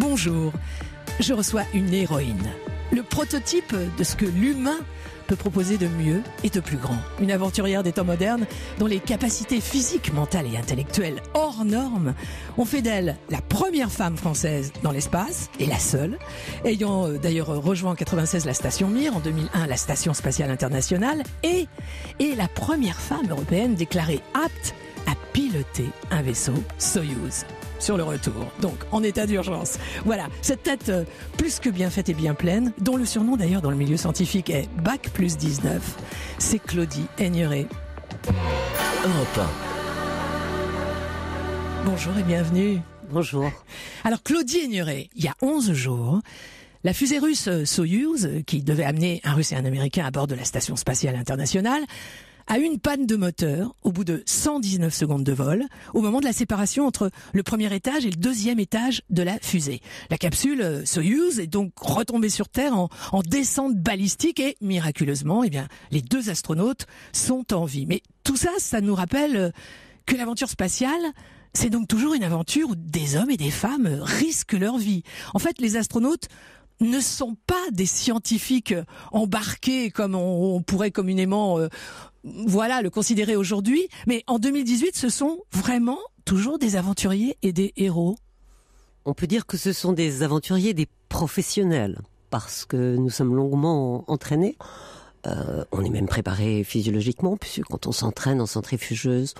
Bonjour, je reçois une héroïne. Le prototype de ce que l'humain peut proposer de mieux et de plus grand. Une aventurière des temps modernes dont les capacités physiques, mentales et intellectuelles hors normes ont fait d'elle la première femme française dans l'espace et la seule, ayant euh, d'ailleurs rejoint en 1996 la station Mir, en 2001 la station spatiale internationale et, et la première femme européenne déclarée apte à piloter un vaisseau Soyuz sur le retour. Donc, en état d'urgence. Voilà, cette tête euh, plus que bien faite et bien pleine, dont le surnom d'ailleurs dans le milieu scientifique est Bac plus 19, c'est Claudie Aigneret. Europe Bonjour et bienvenue. Bonjour. Alors, Claudie Aigneret, il y a 11 jours, la fusée russe Soyuz, qui devait amener un russe et un américain à bord de la station spatiale internationale, à une panne de moteur au bout de 119 secondes de vol, au moment de la séparation entre le premier étage et le deuxième étage de la fusée. La capsule euh, Soyuz est donc retombée sur Terre en, descente balistique et miraculeusement, eh bien, les deux astronautes sont en vie. Mais tout ça, ça nous rappelle euh, que l'aventure spatiale, c'est donc toujours une aventure où des hommes et des femmes euh, risquent leur vie. En fait, les astronautes ne sont pas des scientifiques embarqués comme on, pourrait communément euh, voilà le considérer aujourd'hui, mais en 2018 ce sont vraiment toujours des aventuriers et des héros. On peut dire que ce sont des aventuriers, des professionnels, parce que nous sommes longuement entraînés. Euh, on est même préparé physiologiquement, puisque quand on s'entraîne en centrifugeuse,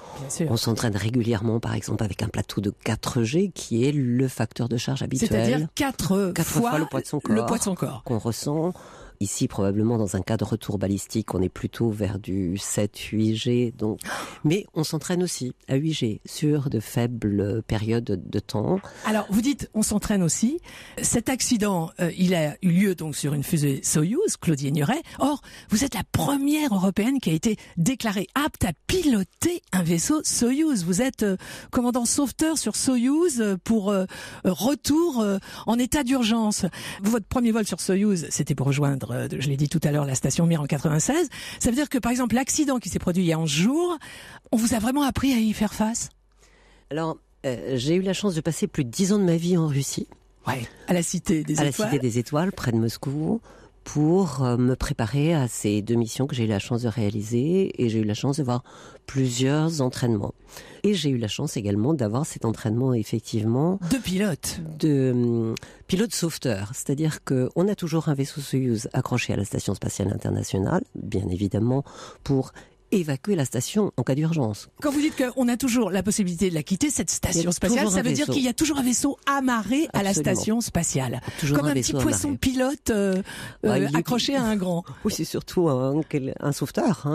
on s'entraîne régulièrement, par exemple, avec un plateau de 4G, qui est le facteur de charge habituel. C'est-à-dire 4, fois, le poids de son corps. qu'on ressent. Ici, probablement dans un cas de retour balistique, on est plutôt vers du 7-8G. Donc... Mais on s'entraîne aussi à 8G sur de faibles périodes de temps. Alors, vous dites, on s'entraîne aussi. Cet accident, euh, il a eu lieu donc sur une fusée Soyuz, Claudie Ignoret. Or, vous êtes la première européenne qui a été déclarée apte à piloter un vaisseau Soyuz. Vous êtes euh, commandant sauveteur sur Soyuz euh, pour retour en état d'urgence. Votre premier vol sur Soyuz, c'était pour rejoindre euh, je l'ai dit tout à l'heure, la station Mir en 96. Ça veut dire que, par exemple, l'accident qui s'est produit il y a 11 jours, on vous a vraiment appris à y faire face Alors, euh, j'ai eu la chance de passer plus de 10 ans de ma vie en Russie. à la À la Cité des Étoiles, près de Moscou pour euh, me préparer à ces deux missions que j'ai eu la chance de réaliser et j'ai eu la chance de voir plusieurs entraînements. Et j'ai eu la chance également d'avoir cet entraînement effectivement de pilote, de hum, pilote sauveteur, c'est-à-dire que on a toujours un vaisseau Soyuz accroché à la station spatiale internationale, bien évidemment pour évacuer la station en cas d'urgence. Quand vous dites qu'on a toujours la possibilité de la quitter, cette station spatiale, ça veut dire qu'il y a toujours un vaisseau amarré à la station spatiale. Toujours Comme un, petit poisson pilote euh, euh, accroché à un grand. Oui, c'est surtout un, un sauveteur, hein.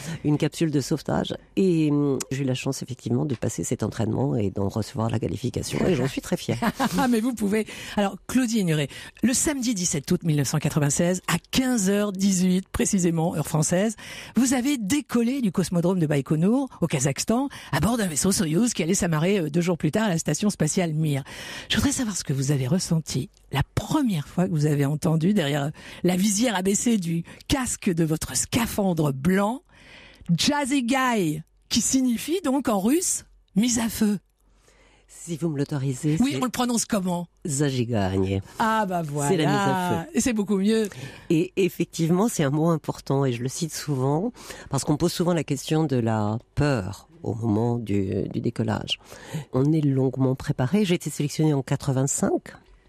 une capsule de sauvetage. Et hum, j'ai eu la chance effectivement de passer cet entraînement et d'en recevoir la qualification et j'en suis très fière. Ah, mais vous pouvez. Alors, Claudie Ignoré, le samedi 17 août 1996, à 15h18 précisément, heure française, vous avez décollé du cosmodrome de Baïkonour au Kazakhstan à bord d'un vaisseau Soyouz qui allait s'amarrer euh, deux jours plus tard à la station spatiale Mir. Je voudrais savoir ce que vous avez ressenti la première fois que vous avez entendu derrière euh, la visière abaissée du casque de votre scaphandre blanc Jazzy Guy qui signifie donc en russe mise à feu. Si vous me l'autorisez. Oui, on le prononce comment Zagigagne. Ah bah voilà. C'est la mise à feu. C'est beaucoup mieux. Et effectivement, c'est un mot important et je le cite souvent parce qu'on pose souvent la question de la peur au moment du, décollage. On est longuement préparé. J'ai été sélectionnée en 85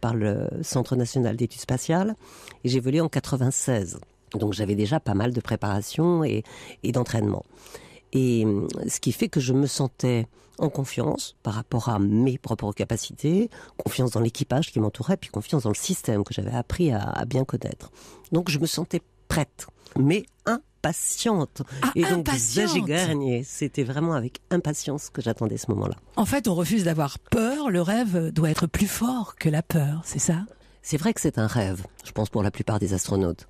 par le Centre national d'études spatiales et j'ai volé en 96. Donc j'avais déjà pas mal de préparation et d'entraînement. Et euh, ce qui fait que je me sentais en confiance par rapport à mes propres capacités, confiance dans l'équipage qui m'entourait, puis confiance dans le système que j'avais appris à, bien connaître. Donc je me sentais prête, mais impatiente. Ah, et donc j'ai gagné. C'était vraiment avec impatience que j'attendais ce moment-là. En fait, on refuse d'avoir peur. Le rêve doit être plus fort que la peur, c'est ça c'est vrai que c'est un rêve, je pense pour la plupart des astronautes.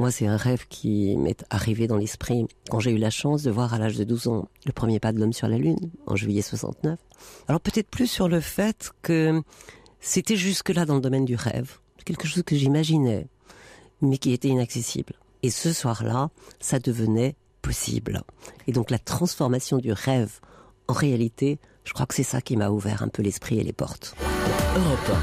Moi, c'est un rêve qui m'est arrivé dans l'esprit quand j'ai eu la chance de voir à l'âge de 12 ans le premier pas de l'homme sur la Lune, en juillet 69. Alors peut-être plus sur le fait que c'était jusque-là dans le domaine du rêve, quelque chose que j'imaginais, mais qui était inaccessible. Et ce soir-là, ça devenait possible. Et donc la transformation du rêve en réalité, je crois que c'est ça qui m'a ouvert un peu l'esprit et les portes. Europe.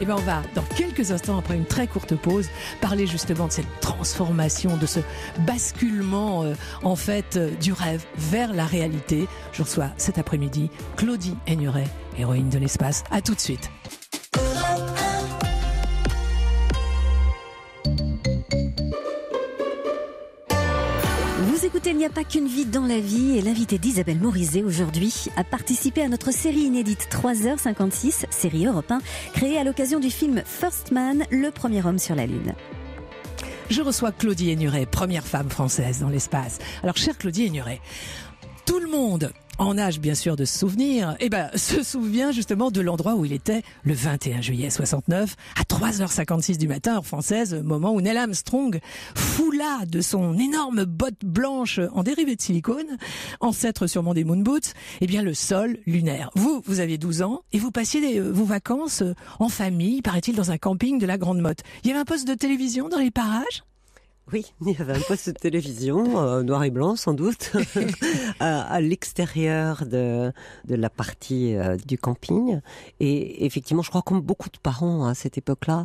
Et eh bien, on va, dans quelques instants, après une très courte pause, parler justement de cette transformation, de ce basculement, euh, en fait, euh, du rêve vers la réalité. Je reçois cet après-midi Claudie Aigneret, héroïne de l'espace. À tout de suite Vous écoutez Il n'y a pas qu'une vie dans la vie et l'invité d'Isabelle Morizet aujourd'hui a participé à notre série inédite 3h56, série Europe créée à l'occasion du film First Man, le premier homme sur la Lune. Je reçois Claudie Hénuret, première femme française dans l'espace. Alors chère Claudie Hénuret, tout le monde en âge bien sûr de se souvenir, eh ben, se souvient justement de l'endroit où il était le 21 juillet 69 à 3h56 du matin heure française, moment où Neil Armstrong foula de son énorme botte blanche en dérivé de silicone, ancêtre sûrement des moon boots, eh bien le sol lunaire. Vous, vous aviez 12 ans et vous passiez euh, vos vacances euh, en famille, paraît-il, dans un camping de la Grande Motte. Il y avait un poste de télévision dans les parages oui, il y avait un poste de télévision, euh, noir et blanc sans doute, euh, à, l'extérieur de, la partie euh, du camping. Et effectivement, je crois comme beaucoup de parents à cette époque-là,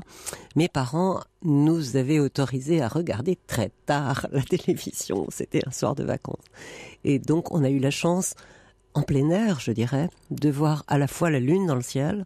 mes parents nous avaient autorisés à regarder très tard la télévision. C'était un soir de vacances. Et donc, on a eu la chance en plein air, je dirais, de voir à la fois la lune dans le ciel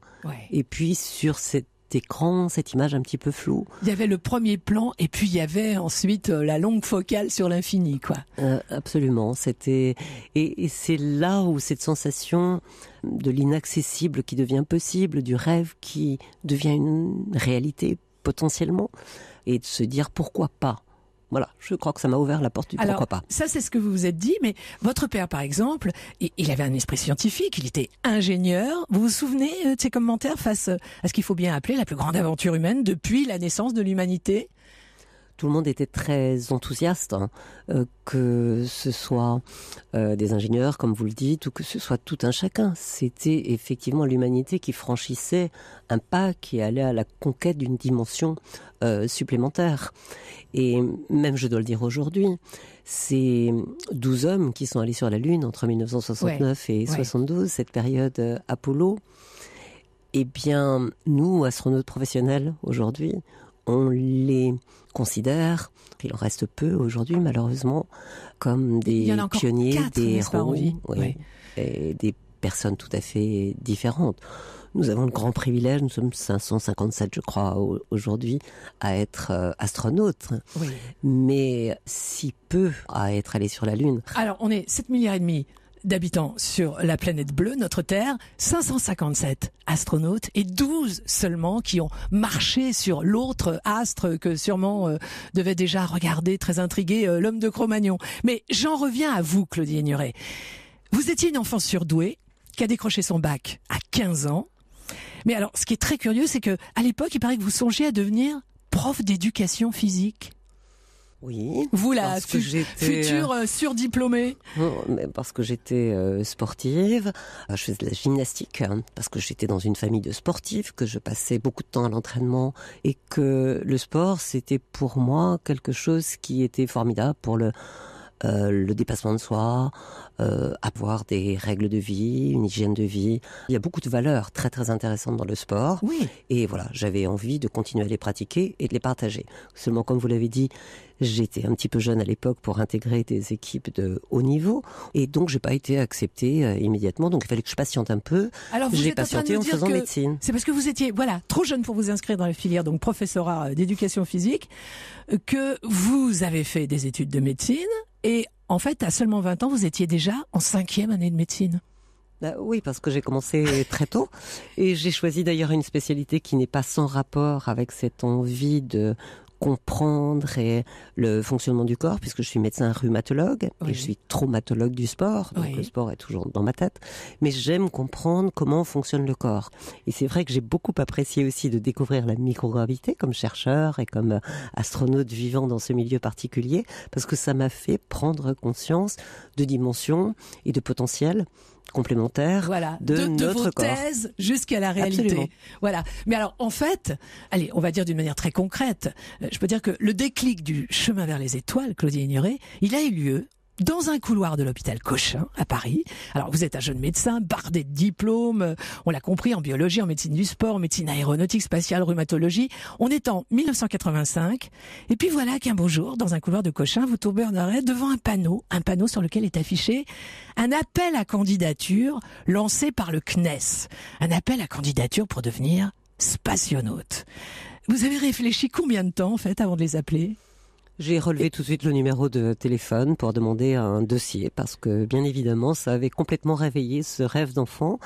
et puis sur cette écran, cette image un petit peu floue. Il y avait le premier plan et puis il y avait ensuite euh, la longue focale sur l'infini, quoi. Euh, absolument. C'était et, et c'est là où cette sensation de l'inaccessible qui devient possible, du rêve qui devient une réalité potentiellement, et de se dire pourquoi pas. Voilà, je crois que ça m'a ouvert la porte du pourquoi pas. Ça, c'est ce que vous vous êtes dit, mais votre père, par exemple, il avait un esprit scientifique, il était ingénieur. Vous vous souvenez euh, de ses commentaires face euh, à ce qu'il faut bien appeler la plus grande aventure humaine depuis la naissance de l'humanité tout le monde était très enthousiaste, hein, euh, que ce soit euh, des ingénieurs, comme vous le dites, ou que ce soit tout un chacun. C'était effectivement l'humanité qui franchissait un pas, qui allait à la conquête d'une dimension euh, supplémentaire. Et même, je dois le dire aujourd'hui, ces 12 hommes qui sont allés sur la Lune entre 1969 et 1972, 72, cette période Apollo, eh bien, nous, astronautes professionnels, aujourd'hui, on les considère, il en reste peu aujourd'hui malheureusement, comme des pionniers, des héros, Et des personnes tout à fait différentes. Nous avons le grand privilège, nous sommes 557 je crois aujourd'hui, à être euh, astronautes, mais si peu à être allés sur la Lune. Alors on est 7 milliards et demi d'habitants sur la planète bleue, notre Terre, 557 astronautes et 12 seulement qui ont marché sur l'autre astre que sûrement euh, devait déjà regarder très intrigué euh, l'homme de Cro-Magnon. Mais j'en reviens à vous, Claudie Ignoré. Vous étiez une enfant surdouée qui a décroché son bac à 15 ans. Mais alors, ce qui est très curieux, c'est que à l'époque, il paraît que vous songez à devenir prof d'éducation physique. Oui. Vous, la fu future euh, euh surdiplômée oh, Parce que j'étais euh, sportive, euh, je faisais de la gymnastique, hein, parce que j'étais dans une famille de sportifs, que je passais beaucoup de temps à l'entraînement, et que le sport, c'était pour moi quelque chose qui était formidable pour le euh, le dépassement de soi, euh, avoir des règles de vie, une hygiène de vie. Il y a beaucoup de valeurs très très intéressantes dans le sport. Oui. Et voilà, j'avais envie de continuer à les pratiquer et de les partager. Seulement, comme vous l'avez dit, j'étais un petit peu jeune à l'époque pour intégrer des équipes de haut niveau et donc j'ai pas été acceptée euh, immédiatement. Donc il fallait que je patiente un peu. Alors j'ai patienté en, en faisant médecine. C'est parce que vous étiez voilà trop jeune pour vous inscrire dans la filière donc professorat d'éducation physique que vous avez fait des études de médecine et en fait, à seulement 20 ans, vous étiez déjà en cinquième année de médecine. Bah oui, parce que j'ai commencé très tôt et j'ai choisi d'ailleurs une spécialité qui n'est pas sans rapport avec cette envie de comprendre le fonctionnement du corps, puisque je suis médecin rhumatologue et je suis traumatologue du sport, donc le sport est toujours dans ma tête, mais j'aime comprendre comment fonctionne le corps. Et c'est vrai que j'ai beaucoup apprécié aussi de découvrir la microgravité comme chercheur et comme euh, astronaute vivant dans ce milieu particulier, parce que ça m'a fait prendre conscience de dimensions et de potentiel complémentaire voilà, de, de notre vos jusqu'à la réalité. Voilà. Mais alors, en fait, allez, on va dire d'une manière très concrète, euh, je peux dire que le déclic du chemin vers les étoiles, Claudie Ignoré, il a eu lieu dans un couloir de l'hôpital Cochin à Paris. Alors vous êtes un jeune médecin, bardé de diplômes, euh, on l'a compris, en biologie, en médecine du sport, en médecine aéronautique, spatiale, rhumatologie. On est en 1985, et puis voilà qu'un beau jour, dans un couloir de Cochin, vous tombez en arrêt devant un panneau, un panneau sur lequel est affiché un appel à candidature lancé par le CNES, un appel à candidature pour devenir spationaute. Vous avez réfléchi combien de temps en fait avant de les appeler j'ai relevé tout de suite le numéro de téléphone pour demander un dossier parce que bien évidemment ça avait complètement réveillé ce rêve d'enfant.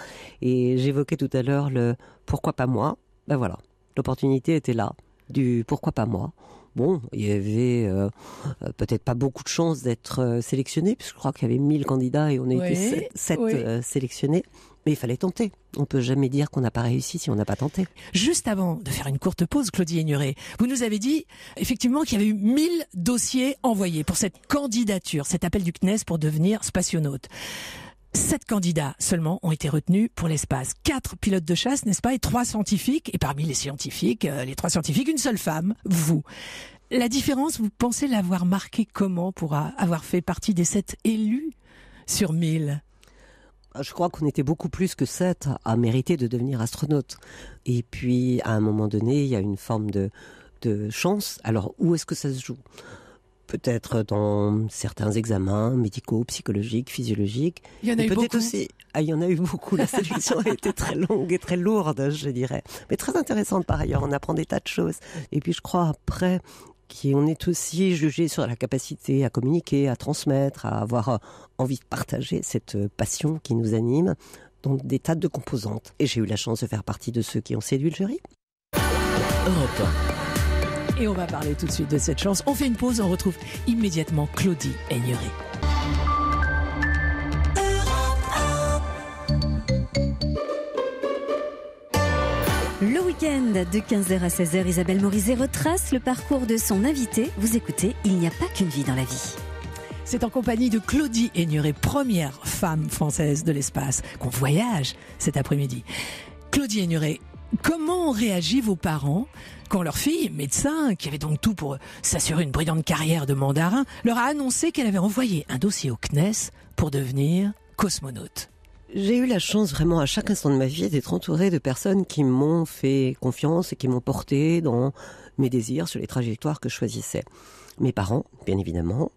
Et j'évoquais tout à l'heure le pourquoi pas moi. Ben voilà, l'opportunité était là du pourquoi pas moi. Bon, il y avait euh, euh, peut-être pas beaucoup de chances d'être euh, sélectionné, puisque je crois qu'il y avait 1000 candidats et on a été 7, sélectionnés. Mais il fallait tenter. On peut jamais dire qu'on n'a pas réussi si on n'a pas tenté. Juste avant de faire une courte pause, Claudie Ignoré, vous nous avez dit effectivement qu'il y avait eu 1000 dossiers envoyés pour cette candidature, cet appel du CNES pour devenir spationaute. Sept candidats seulement ont été retenus pour l'espace. Quatre pilotes de chasse, n'est-ce pas, et trois scientifiques. Et parmi les scientifiques, euh, les trois scientifiques, une seule femme, vous. La différence, vous pensez l'avoir marquée comment pour avoir fait partie des sept élus sur mille je crois qu'on était beaucoup plus que sept à mériter de devenir astronaute. Et puis, à un moment donné, il y a une forme de chance. Alors, où est-ce que ça se joue peut-être dans certains examens médicaux, psychologiques, physiologiques. Il y en a eu beaucoup. Ah, il y en a eu beaucoup. La sélection a été très longue et très lourde, je dirais. Mais très intéressante par ailleurs. On apprend des tas de choses. Et puis je crois après qu'on est aussi jugé sur la capacité à communiquer, à transmettre, à avoir euh, envie de partager cette euh, passion qui nous anime donc des tas de composantes. Et j'ai eu la chance de faire partie de ceux qui ont séduit le jury. Europe. Et on va parler tout de suite de cette chance. On fait une pause, on retrouve immédiatement Claudie Aigneré. Le week-end de 15h à 16h, Isabelle Morizet retrace le parcours de son invité. Vous écoutez, il n'y a pas qu'une vie dans la vie. C'est en compagnie de Claudie Haigneré, première femme française de l'espace, qu'on voyage cet après-midi. Claudie Aigneré, Comment ont réagi vos parents quand leur fille, médecin, qui avait donc tout pour s'assurer une brillante carrière de mandarin, leur a annoncé qu'elle avait envoyé un dossier au CNES pour devenir cosmonaute j'ai eu la chance vraiment à chaque instant de ma vie d'être entourée de personnes qui m'ont fait confiance et qui m'ont porté dans mes désirs sur les trajectoires que je choisissais. Mes parents, bien évidemment,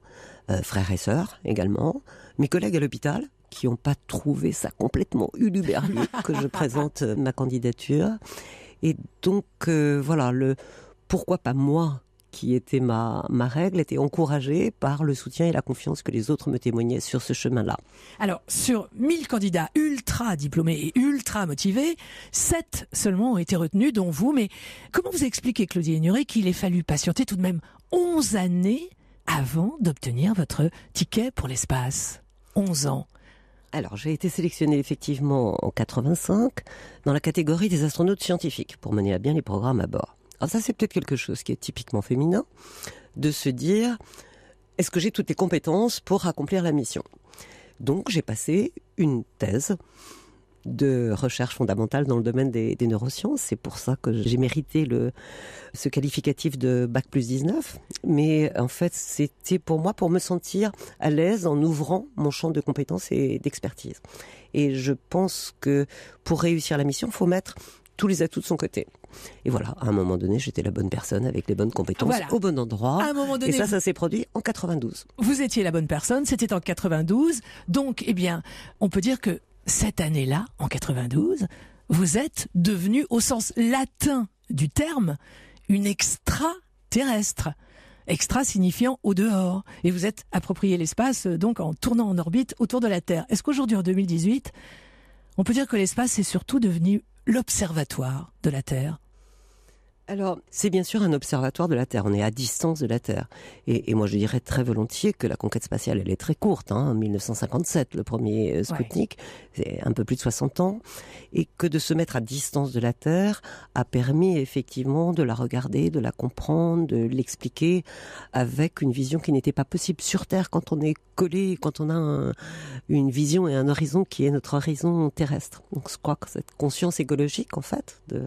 euh, frères et sœurs également, mes collègues à l'hôpital, qui n'ont pas trouvé ça complètement uluberlu que je présente euh, ma candidature. Et donc, euh, voilà, le pourquoi pas moi qui était ma, ma règle, était encouragée par le soutien et la confiance que les autres me témoignaient sur ce chemin-là. Alors, sur 1000 candidats ultra diplômés et ultra motivés, 7 seulement ont été retenus, dont vous. Mais comment vous expliquez, Claudie Ignoré, qu'il ait fallu patienter tout de même 11 années avant d'obtenir votre ticket pour l'espace 11 ans. Alors, j'ai été sélectionnée effectivement en 85 dans la catégorie des astronautes scientifiques pour mener à bien les programmes à bord. Alors ça, c'est peut-être quelque chose qui est typiquement féminin, de se dire, est-ce que j'ai toutes les compétences pour accomplir la mission Donc, j'ai passé une thèse de recherche fondamentale dans le domaine des, neurosciences. C'est pour ça que j'ai mérité le, ce qualificatif de Bac plus 19. Mais en fait, c'était pour moi pour me sentir à l'aise en ouvrant mon champ de compétences et d'expertise. Et je pense que pour réussir la mission, il faut mettre tous les atouts de son côté. Et voilà, à un moment donné, j'étais la bonne personne avec les bonnes compétences au bon endroit. et ça, ça s'est produit en 92. Vous étiez la bonne personne, c'était en 92. Donc, eh bien, on peut dire que cette année-là, en 92, vous êtes devenu, au sens latin du terme, une extraterrestre. Extra signifiant au dehors. Et vous êtes approprié l'espace, euh, donc en tournant en orbite autour de la Terre. Est-ce qu'aujourd'hui, en 2018, on peut dire que l'espace est surtout devenu l'observatoire de la Terre alors, c'est bien sûr un observatoire de la Terre. On est à distance de la Terre. Et, moi, je dirais très volontiers que la conquête spatiale, elle est très courte. Hein, 1957, le premier euh, Sputnik, c'est un peu plus de 60 ans. Et que de se mettre à distance de la Terre a permis effectivement de la regarder, de la comprendre, de l'expliquer avec une vision qui n'était pas possible sur Terre quand on est collé, quand on a une vision et un horizon qui est notre horizon terrestre. Donc, je crois que cette conscience écologique, en fait, de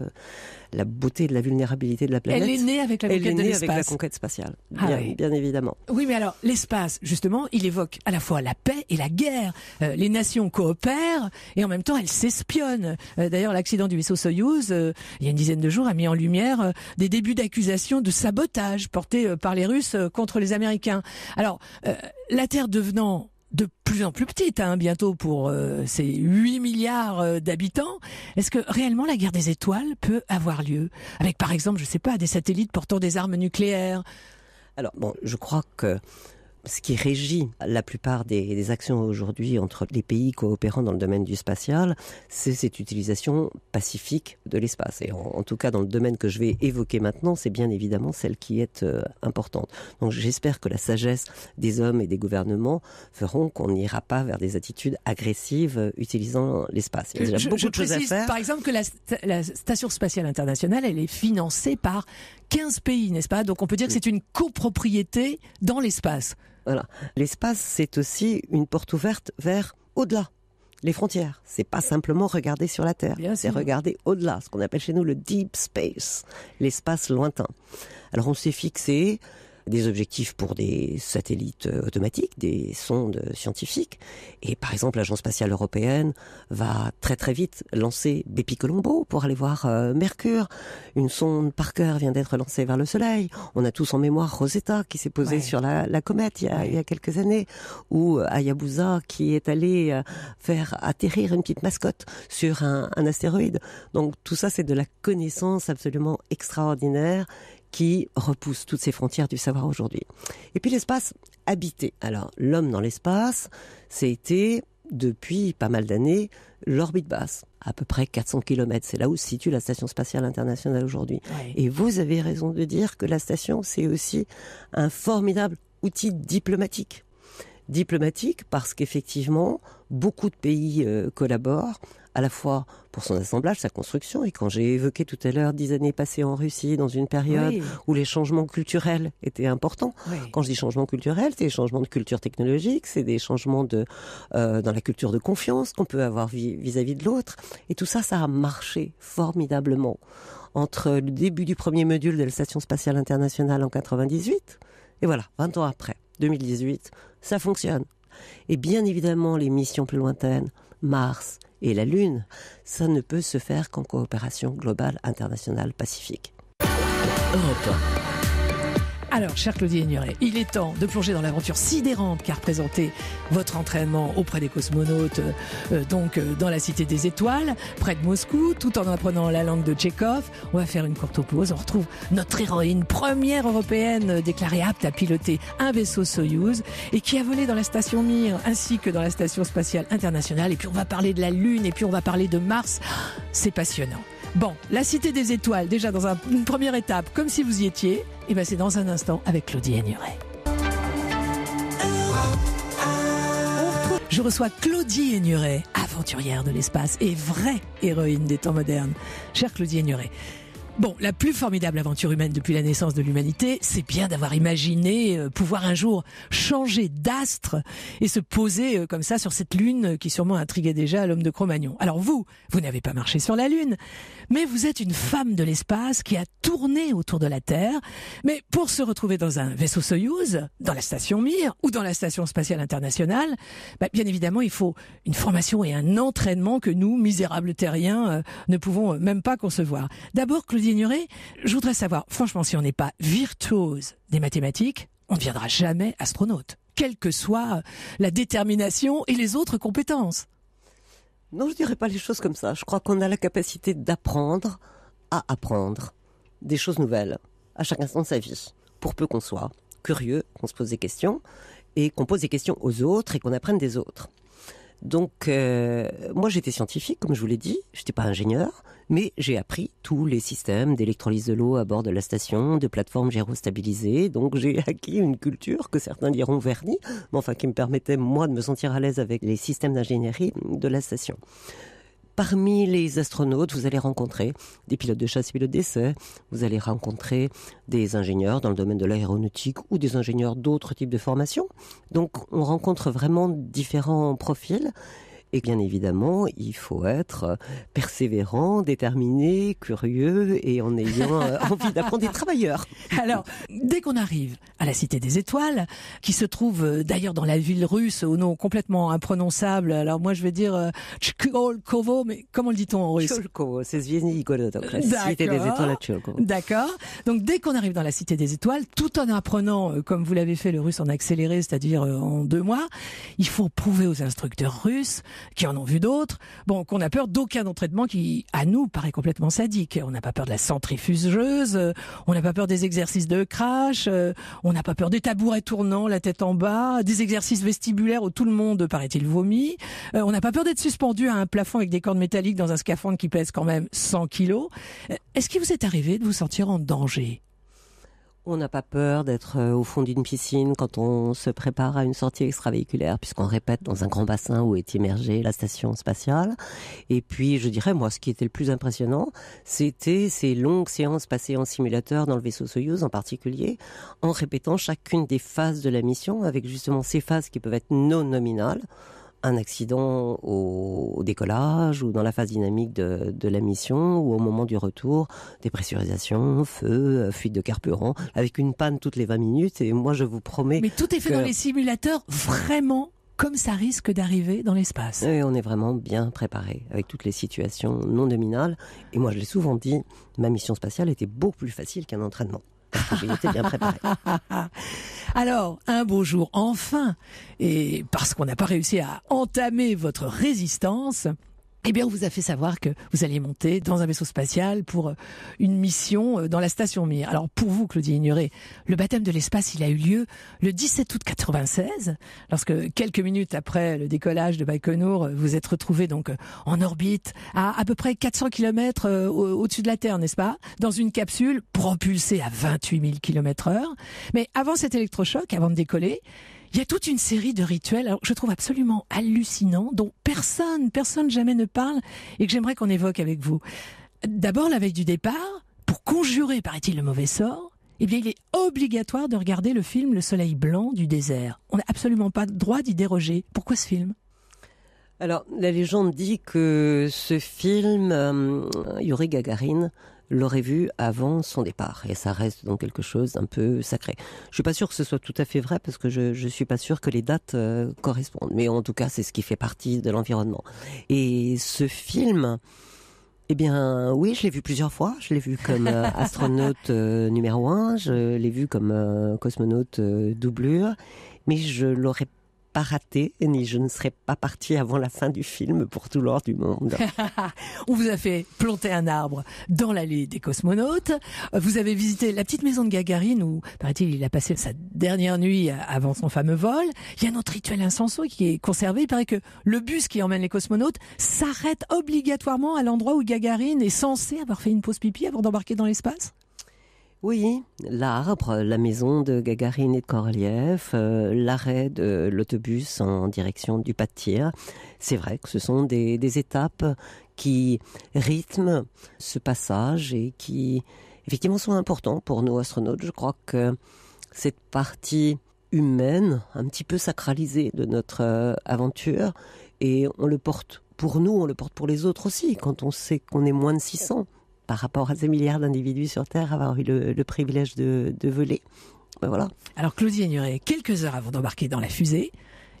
la beauté de la vulnérabilité de la planète. Elle est née avec la conquête spatiale, ah bien, évidemment. Oui, mais alors l'espace, justement, il évoque à la fois la paix et la guerre. Euh, les nations coopèrent et en même temps elles s'espionnent. Euh, d'ailleurs, l'accident du vaisseau Soyouz, euh, il y a une dizaine de jours, a mis en lumière des débuts d'accusations de sabotage portés par les Russes contre les Américains. Alors, la Terre devenant de plus en plus petite, hein, bientôt pour euh, ces 8 milliards euh, d'habitants. Est-ce que réellement la guerre des étoiles peut avoir lieu Avec par exemple, je ne sais pas, des satellites portant des armes nucléaires Alors, bon, je crois que ce qui régit la plupart des, actions aujourd'hui entre les pays coopérant dans le domaine du spatial, c'est cette utilisation pacifique de l'espace. Et en, tout cas, dans le domaine que je vais évoquer maintenant, c'est bien évidemment celle qui est euh, importante. Donc j'espère que la sagesse des hommes et des gouvernements feront qu'on n'ira pas vers des attitudes agressives euh, utilisant l'espace. Il y a beaucoup de choses à faire. Par exemple, que la, la Station spatiale internationale, elle est financée par 15 pays, n'est-ce pas Donc on peut dire que c'est une copropriété dans l'espace. L'espace, c'est aussi une porte ouverte vers au-delà. Les frontières, c'est pas simplement regarder sur la Terre, c'est regarder au-delà, ce qu'on appelle chez nous le deep space, l'espace lointain. Alors on s'est fixé des objectifs pour des satellites euh, automatiques, des sondes scientifiques. Et par exemple, l'Agence spatiale européenne va très très vite lancer BepiColombo pour aller voir euh, Mercure. Une sonde Parker vient d'être lancée vers le Soleil. On a tous en mémoire Rosetta qui s'est posée sur la, comète il y, a, quelques années, ou euh, Hayabusa qui est allé faire atterrir une petite mascotte sur un astéroïde. Donc tout ça, c'est de la connaissance absolument extraordinaire qui repousse toutes ces frontières du savoir aujourd'hui. Et puis l'espace habité. Alors l'homme dans l'espace, c'est été depuis pas mal d'années l'orbite basse, à peu près 400 km. C'est là où se situe la station spatiale internationale aujourd'hui. Et vous avez raison de dire que la station, c'est aussi un formidable outil diplomatique diplomatique parce qu'effectivement, beaucoup de pays euh, collaborent à la fois pour son assemblage, sa construction. Et quand j'ai évoqué tout à l'heure dix années passées en Russie, dans une période où les changements culturels étaient importants, quand je dis changements culturels, c'est des changements de culture technologique, c'est des changements de, euh, dans la culture de confiance qu'on peut avoir vis-à-vis -vis de l'autre. Et tout ça, ça a marché formidablement entre le début du premier module de la Station spatiale internationale en 98 et voilà, 20 ans après, 2018, ça fonctionne. Et bien évidemment, les missions plus lointaines, Mars et la Lune, ça ne peut se faire qu'en coopération globale, internationale, pacifique. Alors, cher Claudie Aigneret, il est temps de plonger dans l'aventure sidérante qu'a représenté votre entraînement auprès des cosmonautes, euh, euh, donc euh, dans la Cité des Étoiles, près de Moscou, tout en apprenant la langue de Tchékov. On va faire une courte pause. On retrouve notre héroïne première européenne déclarée apte à piloter un vaisseau Soyouz et qui a volé dans la station Mir ainsi que dans la station spatiale internationale. Et puis on va parler de la Lune et puis on va parler de Mars. C'est passionnant. Bon, la Cité des Étoiles, déjà dans une première étape, comme si vous y étiez, et eh bien c'est dans un instant avec Claudie Aignuret. Je reçois Claudie Aignuret, aventurière de l'espace et vraie héroïne des temps modernes. Cher Claudie Aignuret. Bon, la plus formidable aventure humaine depuis la naissance de l'humanité, c'est bien d'avoir imaginé euh, pouvoir un jour changer d'astre et se poser euh, comme ça sur cette lune euh, qui sûrement intriguait déjà l'homme de Cro-Magnon. Alors vous, vous n'avez pas marché sur la lune, mais vous êtes une femme de l'espace qui a tourné autour de la Terre, mais pour se retrouver dans un vaisseau Soyouz, dans la station Mir ou dans la station spatiale internationale, bah, bien évidemment, il faut une formation et un entraînement que nous, misérables terriens, ne pouvons même pas concevoir. D'abord, d'ignorer Je voudrais savoir, franchement, si on n'est pas virtuose des mathématiques, on ne deviendra jamais astronaute, quelle que soit la détermination et les autres compétences. Non, je dirais pas les choses comme ça. Je crois qu'on a la capacité d'apprendre à apprendre des choses nouvelles à chaque instant de sa vie, pour peu qu'on soit curieux, qu'on se pose des questions et qu'on pose des questions aux autres et qu'on apprenne des autres. Donc, euh, moi, j'étais scientifique, comme je vous l'ai dit. Je n'étais pas ingénieur, mais j'ai appris tous les systèmes d'électrolyse de l'eau à bord de la station, de plateformes gyrostabilisées. Donc, j'ai acquis une culture que certains diront vernie, mais enfin qui me permettait moi de me sentir à l'aise avec les systèmes d'ingénierie de la station parmi les astronautes, vous allez rencontrer des pilotes de chasse et pilotes d'essai, vous allez rencontrer des ingénieurs dans le domaine de l'aéronautique ou des ingénieurs d'autres types de formations. Donc on rencontre vraiment différents profils et bien évidemment, il faut être euh, persévérant, déterminé, curieux et en ayant euh, envie d'apprendre des travailleurs. Alors, dès qu'on arrive à la Cité des Étoiles, qui se trouve euh, d'ailleurs dans la ville russe au nom complètement imprononçable, alors moi je vais dire Tchkolkovo, mais comment le dit-on en russe Tchkolkovo, c'est la Cité des Étoiles à Tchkolkovo. D'accord. Donc dès qu'on arrive dans la Cité des Étoiles, tout en apprenant, comme vous l'avez fait, le russe en accéléré, c'est-à-dire en deux mois, il faut prouver aux instructeurs russes qui en ont vu d'autres, bon, qu'on a peur d'aucun entraînement qui, à nous, paraît complètement sadique. On n'a pas peur de la centrifugeuse, euh, on n'a pas peur des exercices de crash, euh, on n'a pas peur des tabourets tournants, la tête en bas, des exercices vestibulaires où tout le monde, paraît-il, vomit. Euh, on n'a pas peur d'être suspendu à un plafond avec des cordes métalliques dans un scaphandre qui pèse quand même 100 kilos. Est-ce qu'il vous est arrivé de vous sentir en danger on n'a pas peur d'être euh, au fond d'une piscine quand on se prépare à une sortie extravéhiculaire, puisqu'on répète dans un grand bassin où est immergée la station spatiale. Et puis, je dirais, moi, ce qui était le plus impressionnant, c'était ces longues séances passées en simulateur dans le vaisseau Soyuz en particulier, en répétant chacune des phases de la mission, avec justement ces phases qui peuvent être non nominales un accident au, décollage ou dans la phase dynamique de, la mission ou au moment du retour, dépressurisation, feu, euh, fuite de carburant, avec une panne toutes les 20 minutes. Et moi, je vous promets. Mais tout est fait dans les simulateurs, vraiment comme ça risque d'arriver dans l'espace. Et on est vraiment bien préparé avec toutes les situations non nominales. Et moi, je l'ai souvent dit, ma mission spatiale était beaucoup plus facile qu'un entraînement. j'étais bien préparé. Alors, un beau jour, enfin, et parce qu'on n'a pas réussi à entamer votre résistance, eh bien, on vous a fait savoir que vous alliez monter dans un vaisseau spatial pour euh, une mission euh, dans la station Mir. Alors, pour vous, Claudie Ignoré, le baptême de l'espace, il a eu lieu le 17 août 96, lorsque quelques minutes après le décollage de Baïkonour, euh, vous êtes retrouvé donc en orbite à à peu près 400 km au-dessus de la Terre, n'est-ce pas? Dans une capsule propulsée à 28 000 km heure. Mais avant cet électrochoc, avant de décoller, il y a toute une série de rituels, je trouve absolument hallucinants, dont personne, personne jamais ne parle et que j'aimerais qu'on évoque avec vous. D'abord, la veille du départ, pour conjurer, paraît-il, le mauvais sort, eh bien, il est obligatoire de regarder le film Le Soleil Blanc du désert. On n'a absolument pas le droit d'y déroger. Pourquoi ce film alors, la légende dit que ce film, euh, Yuri Gagarine, l'aurait vu avant son départ. Et ça reste donc quelque chose d'un peu sacré. Je suis pas sûr que ce soit tout à fait vrai parce que je, je suis pas sûr que les dates euh, correspondent. Mais en tout cas, c'est ce qui fait partie de l'environnement. Et ce film, eh bien, oui, je l'ai vu plusieurs fois. Je l'ai vu comme euh, astronaute euh, numéro un. Je l'ai vu comme cosmonaute doublure. Mais je l'aurais pas raté, ni je ne serais pas parti avant la fin du film pour tout l'or du monde. On vous a fait planter un arbre dans l'allée des cosmonautes. Vous avez visité la petite maison de Gagarine où, paraît-il, il a passé sa dernière nuit avant son fameux vol. Il y a notre rituel incenso qui est conservé. Il paraît que le bus qui emmène les cosmonautes s'arrête obligatoirement à l'endroit où Gagarine est censé avoir fait une pause pipi avant d'embarquer dans l'espace. Oui, l'arbre, la maison de Gagarine et de Korolev, euh, l'arrêt de l'autobus en direction du pas C'est vrai que ce sont des, étapes qui rythment ce passage et qui effectivement sont importantes pour nos astronautes. Je crois que cette partie humaine, un petit peu sacralisée de notre euh, aventure, et on le porte pour nous, on le porte pour les autres aussi, quand on sait qu'on est moins de 600 par rapport à ces milliards d'individus sur Terre, avoir eu le, privilège de, voler. Ben voilà. Alors Claudie Aigneret, quelques heures avant d'embarquer dans la fusée,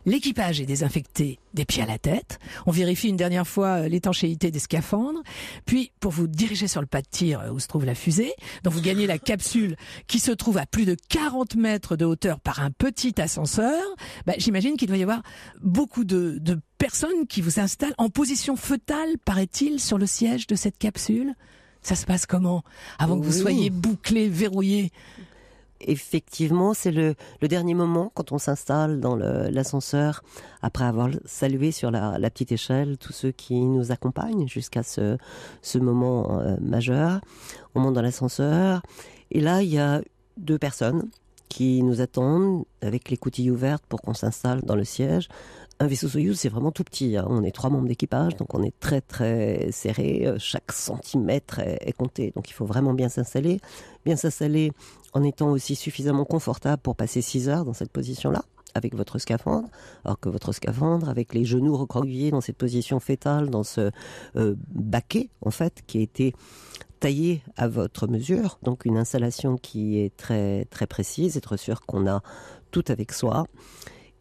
L'équipage est désinfecté des pieds à la tête. On vérifie une dernière fois euh, l'étanchéité des scaphandres. Puis, pour vous diriger sur le pas de tir euh, où se trouve la fusée, dont vous gagnez la capsule qui se trouve à plus de 40 mètres de hauteur par un petit ascenseur, ben, j'imagine qu'il doit y avoir beaucoup de, personnes qui vous installent en position fœtale, paraît-il, sur le siège de cette capsule. Ça se passe comment Avant que vous soyez bouclé, verrouillé Effectivement, c'est le, dernier moment quand on s'installe dans l'ascenseur, après avoir salué sur la, petite échelle tous ceux qui nous accompagnent jusqu'à ce, ce, moment euh, majeur. On monte dans l'ascenseur et là, il y a deux personnes qui nous attendent avec les coutilles ouvertes pour qu'on s'installe dans le siège un vaisseau Soyouz, c'est vraiment tout petit. Hein. On est trois membres d'équipage, donc on est très très serré. Euh, chaque centimètre est, compté, donc il faut vraiment bien s'installer, bien s'installer en étant aussi suffisamment confortable pour passer 6 heures dans cette position-là avec votre scaphandre, alors que votre scaphandre, avec les genoux recroquevillés dans cette position fétale, dans ce euh, baquet, en fait, qui a été taillé à votre mesure, donc une installation qui est très très précise, être sûr qu'on a tout avec soi.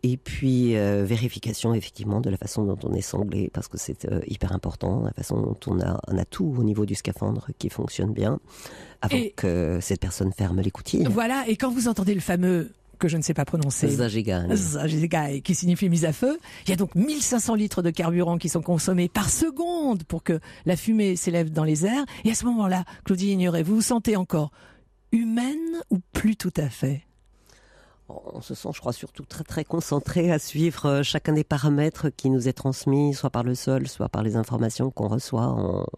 Et puis, euh, vérification effectivement de la façon dont on est sanglé, parce que c'est euh, hyper important, la façon dont on a un atout au niveau du scaphandre qui fonctionne bien, avant que cette personne ferme les Voilà, et quand vous entendez le fameux que je ne sais pas prononcer. Zajigai. qui signifie mise à feu. Il y a donc 1500 litres de carburant qui sont consommés par seconde pour que la fumée s'élève dans les airs. Et à ce moment-là, Claudie Ignoré, vous vous sentez encore humaine ou plus tout à fait on se sent, je crois, surtout très très concentré à suivre euh, chacun des paramètres qui nous est transmis, soit par le sol, soit par les informations qu'on reçoit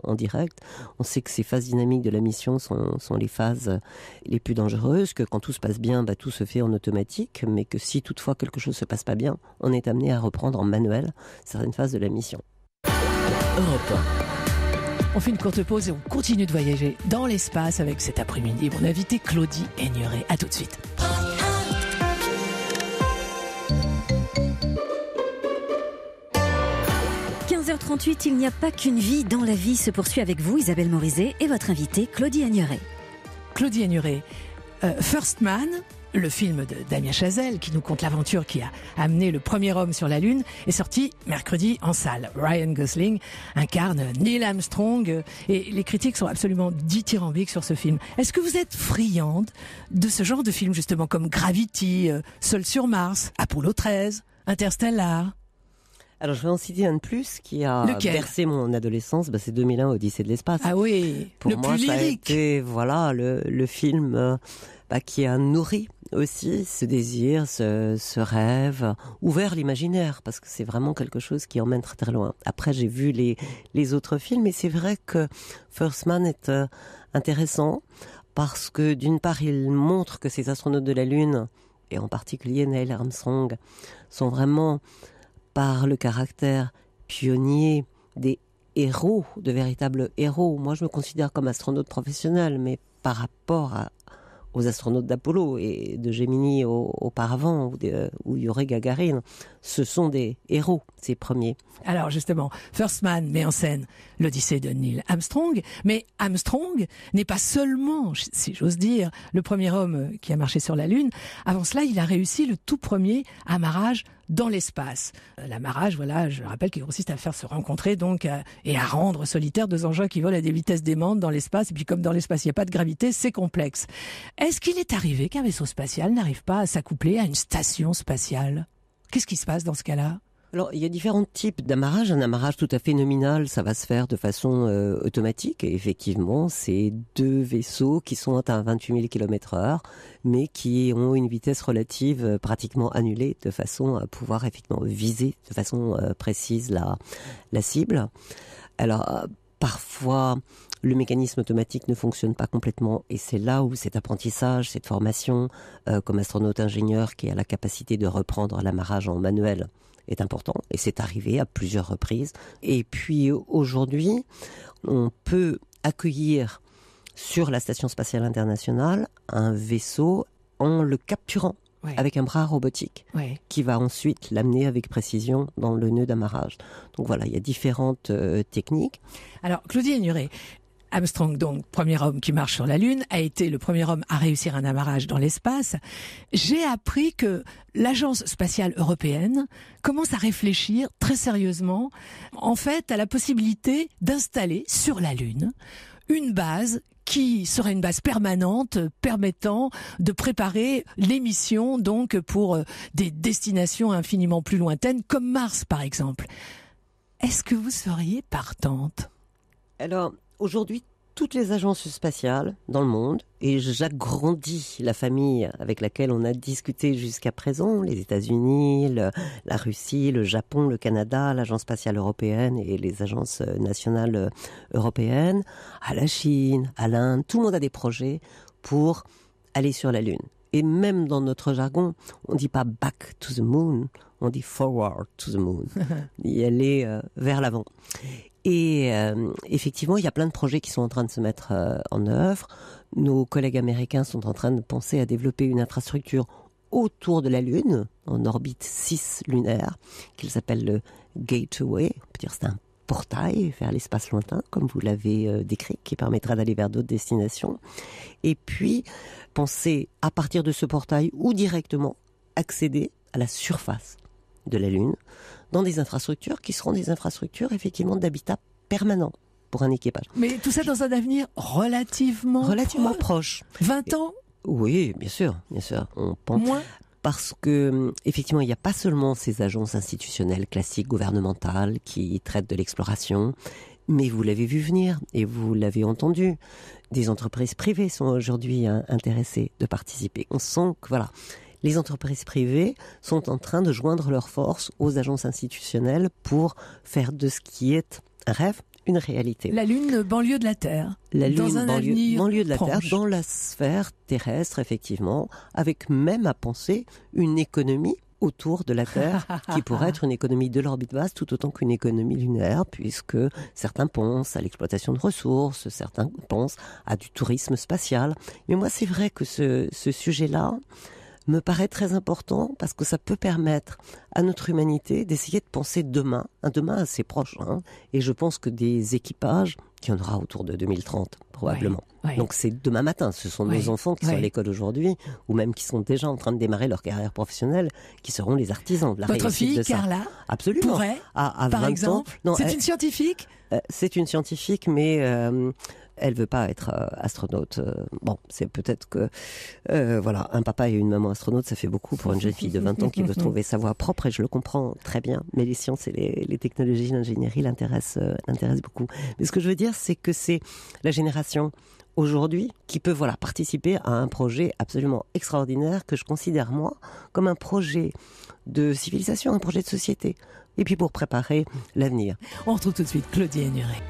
en, direct. On sait que ces phases dynamiques de la mission sont, sont les phases les plus dangereuses, que quand tout se passe bien, bah, tout se fait en automatique, mais que si toutefois quelque chose se passe pas bien, on est amené à reprendre en manuel certaines phases de la mission. Europe. On fait une courte pause et on continue de voyager dans l'espace avec cet après-midi mon invité Claudie Aigneret. À tout de suite. il n'y a pas qu'une vie dans la vie se poursuit avec vous, Isabelle Morizet, et votre invitée, Claudie Agnuret. Claudie Agnuret, euh, First Man, le film de Damien Chazelle, qui nous compte l'aventure qui a amené le premier homme sur la Lune, est sorti mercredi en salle. Ryan Gosling incarne Neil Armstrong euh, et les critiques sont absolument dithyrambiques sur ce film. Est-ce que vous êtes friande de ce genre de film, justement, comme Gravity, euh, Seul sur Mars, Apollo 13, Interstellar alors je vais en citer un de plus qui a versé bercé mon adolescence, bah, c'est 2001 Odyssée de l'espace. Ah oui, pour le plus lyrique. voilà le, le film euh, bah, qui a nourri aussi ce désir, ce, ce rêve, ouvert l'imaginaire parce que c'est vraiment quelque chose qui emmène très très loin. Après j'ai vu les les autres films et c'est vrai que First Man est euh, intéressant parce que d'une part il montre que ces astronautes de la Lune et en particulier Neil Armstrong sont vraiment par le caractère pionnier des héros, de véritables héros. Moi, je me considère comme astronaute professionnel, mais par rapport aux astronautes d'Apollo et de Gemini auparavant, ou euh, où, Gagarine, ce sont des héros, ces premiers. Alors justement, First Man met en scène l'Odyssée de Neil Armstrong, mais Armstrong n'est pas seulement, si j'ose dire, le premier homme qui a marché sur la Lune. Avant cela, il a réussi le tout premier amarrage dans l'espace. Euh, l'amarrage, voilà, je rappelle qu'il consiste à faire se rencontrer donc euh, et à rendre solitaire deux engins qui volent à des vitesses démentes dans l'espace. Et puis comme dans l'espace, il n'y a pas de gravité, c'est complexe. Est-ce qu'il est arrivé qu'un vaisseau spatial n'arrive pas à s'accoupler à une station spatiale Qu'est-ce qui se passe dans ce cas-là alors, il y a différents types d'amarrage. Un amarrage tout à fait nominal, ça va se faire de façon euh, automatique. Et effectivement, c'est deux vaisseaux qui sont à 28 000 km heure, mais qui ont une vitesse relative euh, pratiquement annulée, de façon à pouvoir effectivement viser de façon euh, précise la, la cible. Alors, parfois, le mécanisme automatique ne fonctionne pas complètement. Et c'est là où cet apprentissage, cette formation, euh, comme astronaute ingénieur qui a la capacité de reprendre l'amarrage en manuel, est important et c'est arrivé à plusieurs reprises. Et puis aujourd'hui, on peut accueillir sur la Station spatiale internationale un vaisseau en le capturant avec un bras robotique qui va ensuite l'amener avec précision dans le nœud d'amarrage. Donc voilà, il y a différentes euh, techniques. Alors Claudie Ignoré, Armstrong, donc premier homme qui marche sur la Lune, a été le premier homme à réussir un amarrage dans l'espace. J'ai appris que l'Agence spatiale européenne commence à réfléchir très sérieusement, en fait, à la possibilité d'installer sur la Lune une base qui serait une base permanente permettant de préparer l'émission donc pour euh, des destinations infiniment plus lointaines comme Mars par exemple. Est-ce que vous seriez partante alors, Aujourd'hui, toutes les agences spatiales dans le monde, et j'agrandis la famille avec laquelle on a discuté jusqu'à présent, les États-Unis, la Russie, le Japon, le Canada, l'Agence spatiale européenne et les agences euh, nationales euh, européennes, à la Chine, à l'Inde, tout le monde a des projets pour aller sur la Lune. Et même dans notre jargon, on ne dit pas back to the moon, on dit forward to the moon, y aller euh, vers l'avant. Et euh, effectivement, il y a plein de projets qui sont en train de se mettre euh, en œuvre. Nos collègues américains sont en train de penser à développer une infrastructure autour de la Lune, en orbite 6 lunaire, qu'ils appellent le Gateway. On peut dire c'est un portail vers l'espace lointain, comme vous l'avez euh, décrit, qui permettra d'aller vers d'autres destinations. Et puis, penser à partir de ce portail ou directement accéder à la surface de la Lune dans des infrastructures qui seront des infrastructures effectivement d'habitat permanent pour un équipage. Mais tout ça dans un avenir relativement relativement proche. 20 ans Oui, bien sûr, bien sûr. On pense Moins parce que hum, effectivement, il n'y a pas seulement ces agences institutionnelles classiques gouvernementales qui traitent de l'exploration, mais vous l'avez vu venir et vous l'avez entendu. Des entreprises privées sont aujourd'hui hein, intéressées de participer. On sent que voilà, les entreprises privées sont en train de joindre leurs forces aux agences institutionnelles pour faire de ce qui est un rêve une réalité. La Lune, banlieue de la Terre. La Lune, banlieue, de la Terre, dans la sphère terrestre, effectivement, avec même à penser une économie autour de la Terre, qui pourrait être une économie de l'orbite basse tout autant qu'une économie lunaire, puisque certains pensent à l'exploitation de ressources, certains pensent à du tourisme spatial. Mais moi, c'est vrai que ce, ce sujet-là, me paraît très important parce que ça peut permettre à notre humanité d'essayer de penser demain, un demain assez proche. Hein, et je pense que des équipages, il y en aura autour de 2030 probablement. Donc c'est demain matin, ce sont nos enfants qui sont à l'école aujourd'hui, ou même qui sont déjà en train de démarrer leur carrière professionnelle, qui seront les artisans de la Votre réussite fille, de ça. Carla, absolument. Pourrait, par exemple, c'est une scientifique. Euh, c'est une scientifique, mais euh, elle veut pas être euh, astronaute. Euh, bon, c'est peut-être que euh, voilà, un papa et une maman astronaute, ça fait beaucoup pour une jeune fille de 20 ans qui veut trouver sa voie propre et je le comprends très bien. Mais les sciences et les, technologies technologies, l'ingénierie l'intéressent beaucoup. Mais ce que je veux dire, c'est que c'est la génération aujourd'hui qui peut voilà participer à un projet absolument extraordinaire que je considère moi comme un projet de civilisation, un projet de société. Et puis pour préparer l'avenir. On retrouve tout de suite Claudie Nuret.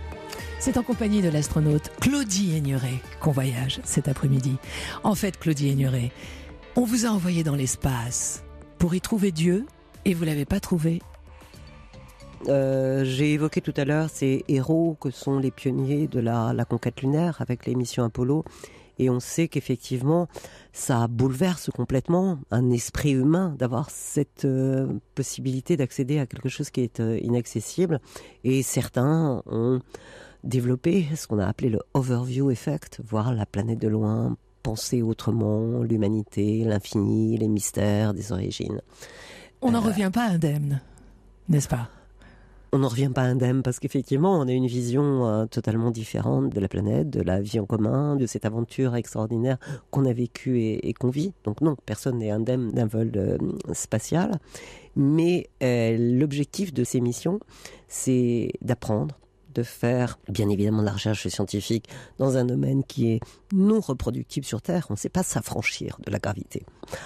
C'est en compagnie de l'astronaute Claudie Aigneret qu'on voyage cet après-midi. En fait, Claudie Aigneret, on vous a envoyé dans l'espace pour y trouver Dieu et vous l'avez pas trouvé. Euh, j'ai évoqué tout à l'heure ces héros que sont les pionniers de la, conquête lunaire avec les missions Apollo. Et on sait qu'effectivement, ça bouleverse complètement un esprit humain d'avoir cette euh, possibilité d'accéder à quelque chose qui est euh, inaccessible. Et certains ont développer ce qu'on a appelé le overview effect, voir la planète de loin, penser autrement l'humanité, l'infini, les mystères des origines. On n'en euh, revient pas indemne, n'est-ce pas on n'en revient pas indemne parce qu'effectivement, on a une vision euh, totalement différente de la planète, de la vie en commun, de cette aventure extraordinaire qu'on a vécue et, qu'on vit. Donc non, personne n'est indemne d'un vol euh, spatial. Mais l'objectif de ces missions, c'est d'apprendre, de faire, bien évidemment, de la recherche scientifique dans un domaine qui est non reproductible sur Terre. On ne sait pas s'affranchir de la gravité.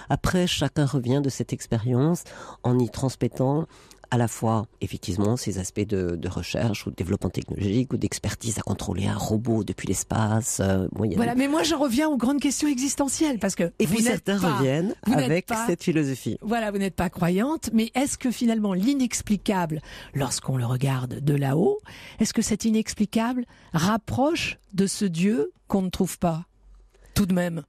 Après, chacun revient de cette expérience en y transmettant à la fois effectivement ces aspects de, recherche ou de développement technologique ou d'expertise à contrôler un robot depuis l'espace. Euh, voilà, mais moi je reviens aux grandes questions existentielles parce que et puis certains reviennent avec cette philosophie. Voilà, vous n'êtes pas croyante, mais est-ce que finalement l'inexplicable, lorsqu'on le regarde de là-haut, est-ce que cet inexplicable rapproche de ce Dieu qu'on ne trouve pas tout de même?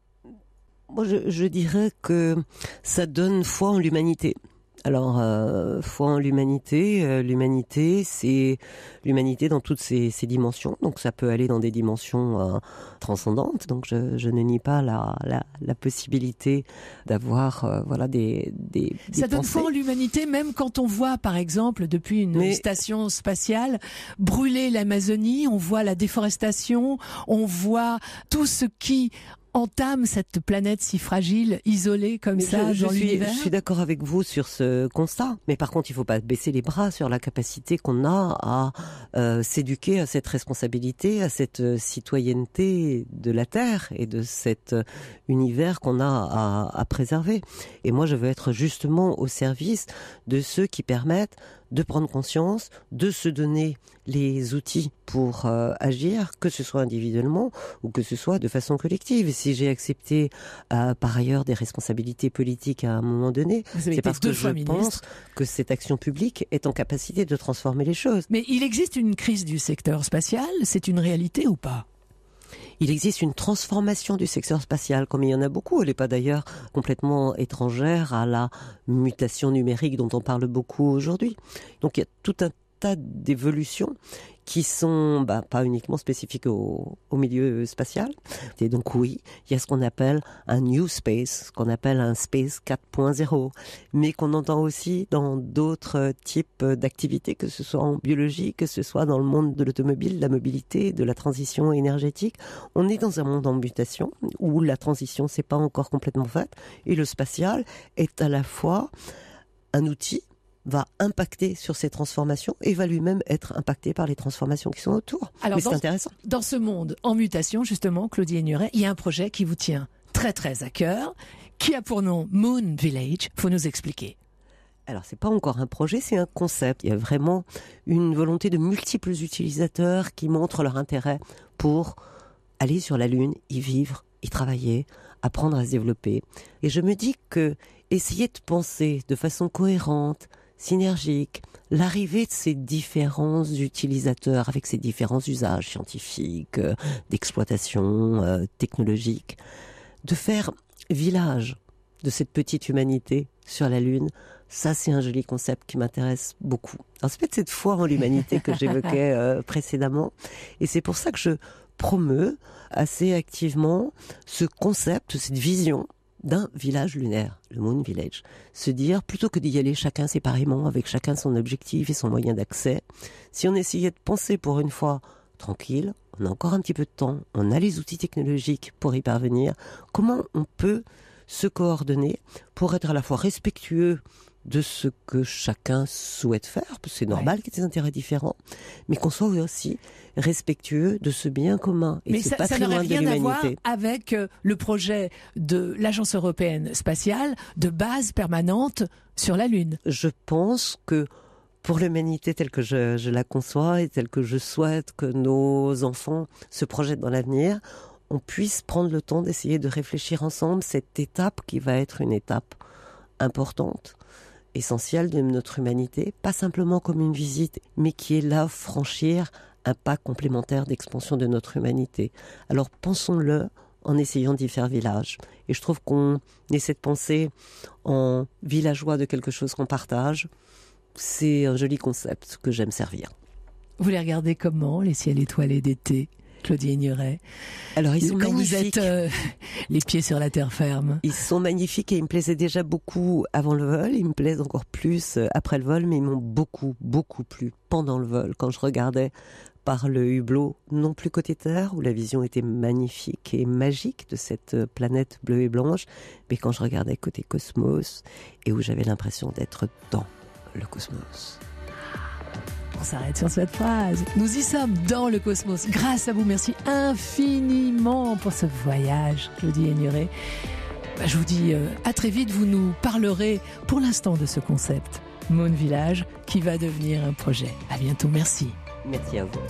Moi, je dirais que ça donne foi en l'humanité. Alors, euh, foi en l'humanité. Euh, l'humanité, c'est l'humanité dans toutes ses, dimensions. Donc, ça peut aller dans des dimensions euh, transcendantes. Donc, je, ne nie pas la, la, possibilité d'avoir, voilà, des, des, Ça donne foi en l'humanité, même quand on voit, par exemple, depuis une station spatiale, brûler l'Amazonie. On voit la déforestation. On voit tout ce qui entame cette planète si fragile, isolée comme ça je, dans je suis, Je suis d'accord avec vous sur ce constat, mais par contre, il ne faut pas baisser les bras sur la capacité qu'on a à euh, s'éduquer à cette responsabilité, à cette euh, citoyenneté de la Terre et de cet euh, univers qu'on a à, à préserver. Et moi, je veux être justement au service de ceux qui permettent de prendre conscience, de se donner les outils pour euh, agir, que ce soit individuellement ou que ce soit de façon collective. Si j'ai accepté euh, par ailleurs des responsabilités politiques à un moment donné, c'est parce que je pense que cette action publique est en capacité de transformer les choses. Mais il existe une crise du secteur spatial, c'est une réalité ou pas il existe une transformation du secteur spatial, comme il y en a beaucoup. Elle n'est pas d'ailleurs complètement étrangère à la mutation numérique dont on parle beaucoup aujourd'hui. Donc il y a tout un tas d'évolutions qui sont bah, pas uniquement spécifiques au, milieu spatial. Et donc oui, il y a ce qu'on appelle un new space, ce qu'on appelle un space 4.0, mais qu'on entend aussi dans d'autres types d'activités, que ce soit en biologie, que ce soit dans le monde de l'automobile, de la mobilité, de la transition énergétique. On est dans un monde en mutation où la transition c'est pas encore complètement faite et le spatial est à la fois un outil va impacter sur ces transformations et va lui-même être impacté par les transformations qui sont autour. Alors, c'est intéressant. Dans ce monde en mutation, justement, Claudie Nuret, il y a un projet qui vous tient très très à cœur, qui a pour nom Moon Village. Faut nous expliquer. Alors, c'est pas encore un projet, c'est un concept. Il y a vraiment une volonté de multiples utilisateurs qui montrent leur intérêt pour aller sur la Lune, y vivre, y travailler, apprendre à se développer. Et je me dis que essayer de penser de façon cohérente, synergique, l'arrivée de ces différents utilisateurs avec ces différents usages scientifiques, euh, d'exploitation, euh, technologique, de faire village de cette petite humanité sur la Lune, ça c'est un joli concept qui m'intéresse beaucoup. Alors c'est peut cette foi en l'humanité que j'évoquais euh, précédemment, et c'est pour ça que je promeut assez activement ce concept, cette vision d'un village lunaire, le Moon Village. Se dire, plutôt que d'y aller chacun séparément, avec chacun son objectif et son moyen d'accès, si on essayait de penser pour une fois tranquille, on a encore un petit peu de temps, on a les outils technologiques pour y parvenir, comment on peut se coordonner pour être à la fois respectueux de ce que chacun souhaite faire, parce que c'est normal qu'il y ait des intérêts différents, mais qu'on soit aussi respectueux de ce bien commun mais ça, n'aurait rien À voir avec euh, le projet de l'Agence européenne spatiale de base permanente sur la Lune. Je pense que pour l'humanité telle que je, je la conçois et telle que je souhaite que nos enfants se projettent dans l'avenir, on puisse prendre le temps d'essayer de réfléchir ensemble cette étape qui va être une étape importante essentiel de notre humanité, pas simplement comme une visite, mais qui est là franchir un pas complémentaire d'expansion de notre humanité. Alors pensons-le en essayant d'y faire village. Et je trouve qu'on essaie de penser en villageois de quelque chose qu'on partage. C'est un joli concept que j'aime servir. Vous les regardez comment, les ciels étoilés d'été Claudie Ignoret. Alors, ils sont Quand magnifiques. vous êtes euh, les pieds sur la terre ferme. Ils sont magnifiques et ils me plaisaient déjà beaucoup avant le vol. Ils me plaisent encore plus euh, après le vol, mais ils m'ont beaucoup, beaucoup plu pendant le vol. Quand je regardais par le hublot non plus côté Terre, où la vision était magnifique et magique de cette euh, planète bleue et blanche, mais quand je regardais côté cosmos, et où j'avais l'impression d'être dans le cosmos. On s'arrête sur cette phrase. Nous y sommes dans le cosmos. Grâce à vous, merci infiniment pour ce voyage, Claudie ignorer bah, je vous dis euh, à très vite, vous nous parlerez pour l'instant de ce concept, Moon Village, qui va devenir un projet. À bientôt, merci. Merci à vous.